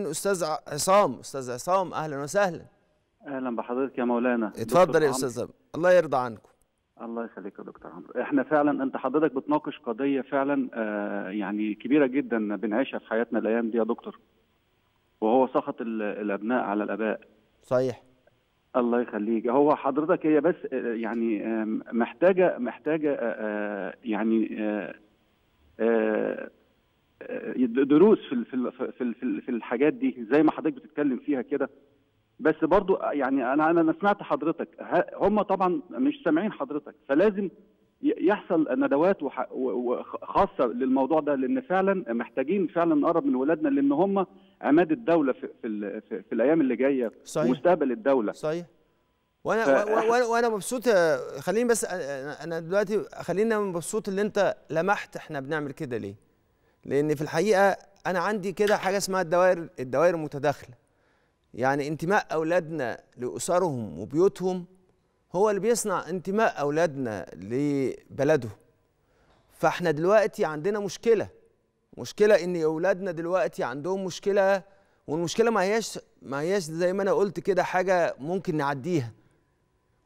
استاذ عصام استاذ عصام اهلا وسهلا اهلا بحضرتك يا مولانا اتفضل يا استاذ الله يرضى عنكم الله يخليك يا دكتور عمرو احنا فعلا انت حضرتك بتناقش قضيه فعلا آه يعني كبيره جدا بنعيشها في حياتنا الايام دي يا دكتور وهو سخط الابناء على الاباء صحيح الله يخليك هو حضرتك هي بس آه، يعني آه، محتاجه محتاجه آه، يعني يعني دروس في في في في الحاجات دي زي ما حضرتك بتتكلم فيها كده بس برضو يعني انا انا سمعت حضرتك هم طبعا مش سامعين حضرتك فلازم يحصل ندوات خاصه للموضوع ده لان فعلا محتاجين فعلا نقرب من ولادنا لان هم عماد الدوله في في, في, في الايام اللي جايه صحيح. مستقبل الدوله صحيح وانا ف... وانا وانا مبسوط خليني بس انا دلوقتي خلينا مبسوط اللي انت لمحت احنا بنعمل كده ليه لان في الحقيقه انا عندي كده حاجه اسمها الدوائر الدوائر المتداخله يعني انتماء اولادنا لاسرهم وبيوتهم هو اللي بيصنع انتماء اولادنا لبلدهم فاحنا دلوقتي عندنا مشكله مشكله ان اولادنا دلوقتي عندهم مشكله والمشكله ما هياش ما هياش زي ما انا قلت كده حاجه ممكن نعديها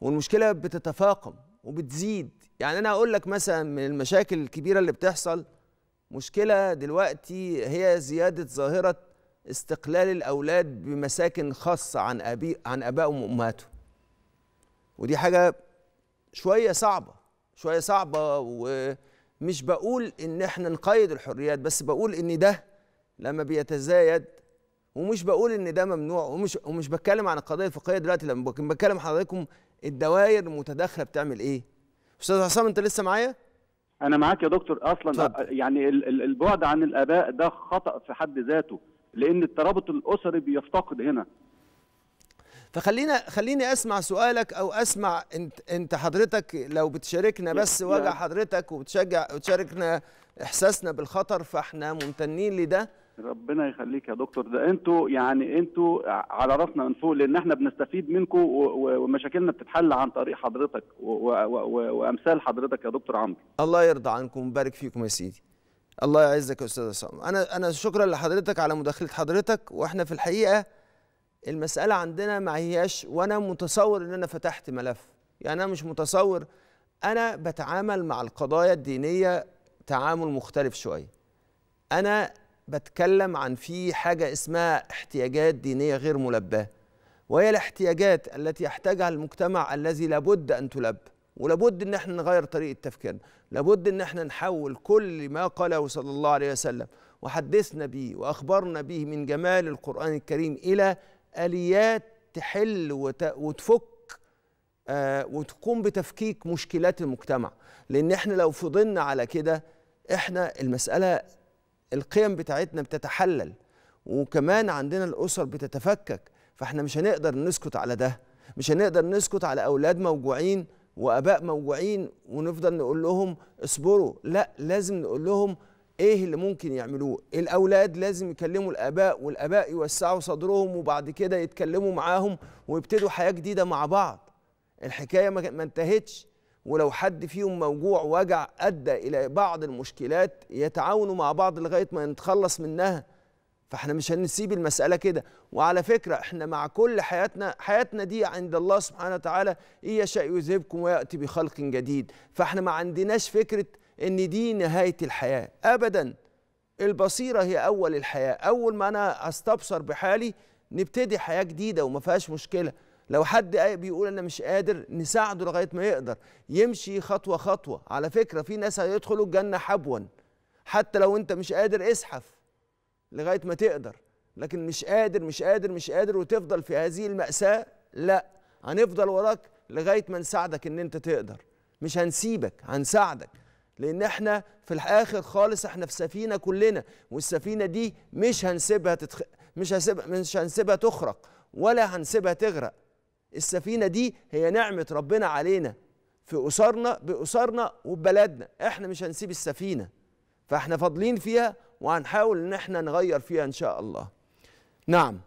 والمشكله بتتفاقم وبتزيد يعني انا اقول لك مثلا من المشاكل الكبيره اللي بتحصل مشكلة دلوقتي هي زيادة ظاهرة استقلال الأولاد بمساكن خاصة عن أبي عن أبائهم وأمهاتهم ودي حاجة شوية صعبة شوية صعبة ومش بقول إن إحنا نقيد الحريات بس بقول إن ده لما بيتزايد ومش بقول إن ده ممنوع ومش ومش بتكلم عن القضية الفقهية دلوقتي لما بتكلم حضراتكم الدوائر المتداخلة بتعمل إيه؟ أستاذ عصام أنت لسه معايا؟ انا معاك يا دكتور اصلا طب. يعني البعد عن الاباء ده خطا في حد ذاته لان الترابط الاسري بيفتقد هنا فخلينا خليني اسمع سؤالك او اسمع انت انت حضرتك لو بتشاركنا بس وجع حضرتك وبتشجع وتشاركنا احساسنا بالخطر فاحنا ممتنين لده ربنا يخليك يا دكتور ده انتوا يعني انتوا على راسنا من فوق لان احنا بنستفيد منكم ومشاكلنا بتتحل عن طريق حضرتك وامثال حضرتك يا دكتور عمرو الله يرضى عنكم ويبارك فيكم يا سيدي الله يعزك يا استاذ عصام انا انا شكرا لحضرتك على مداخله حضرتك واحنا في الحقيقه المساله عندنا ما هياش وانا متصور ان انا فتحت ملف يعني انا مش متصور انا بتعامل مع القضايا الدينيه تعامل مختلف شويه انا بتكلم عن في حاجة اسمها احتياجات دينية غير ملباة وهي الاحتياجات التي يحتاجها المجتمع الذي لابد أن تلب ولابد ان احنا نغير طريقه تفكيرنا لابد ان احنا نحول كل ما قاله صلى الله عليه وسلم وحدثنا به واخبرنا به من جمال القران الكريم الى اليات تحل وتفك آه، وتقوم بتفكيك مشكلات المجتمع لان احنا لو فضلنا على كده احنا المساله القيم بتاعتنا بتتحلل وكمان عندنا الاسر بتتفكك فاحنا مش هنقدر نسكت على ده مش هنقدر نسكت على اولاد موجوعين واباء موجوعين ونفضل نقول لهم اصبروا لا لازم نقول لهم ايه اللي ممكن يعملوه الاولاد لازم يكلموا الاباء والاباء يوسعوا صدرهم وبعد كده يتكلموا معاهم ويبتدوا حياه جديده مع بعض الحكايه ما انتهتش ولو حد فيهم موجوع وجع ادى الى بعض المشكلات يتعاونوا مع بعض لغايه ما نتخلص منها فاحنا مش هنسيب المساله كده وعلى فكره احنا مع كل حياتنا حياتنا دي عند الله سبحانه وتعالى إن يشاء يذهبكم وياتي بخلق جديد فاحنا ما عندناش فكره ان دي نهايه الحياه ابدا البصيره هي اول الحياه اول ما انا استبصر بحالي نبتدي حياه جديده وما فيهاش مشكله لو حد بيقول انا مش قادر نساعده لغايه ما يقدر يمشي خطوه خطوه على فكره في ناس هيدخلوا الجنه حبوا حتى لو انت مش قادر اسحف لغايه ما تقدر لكن مش قادر مش قادر مش قادر وتفضل في هذه المأساة لا هنفضل وراك لغاية ما نساعدك ان انت تقدر مش هنسيبك هنساعدك لان احنا في الاخر خالص احنا في سفينة كلنا والسفينة دي مش هنسيبها تتخ... مش هسيبها مش هنسيبها تخرق ولا هنسيبها تغرق السفينة دي هي نعمة ربنا علينا في أسرنا بأسرنا وببلدنا احنا مش هنسيب السفينة فاحنا فاضلين فيها وهنحاول ان احنا نغير فيها ان شاء الله نعم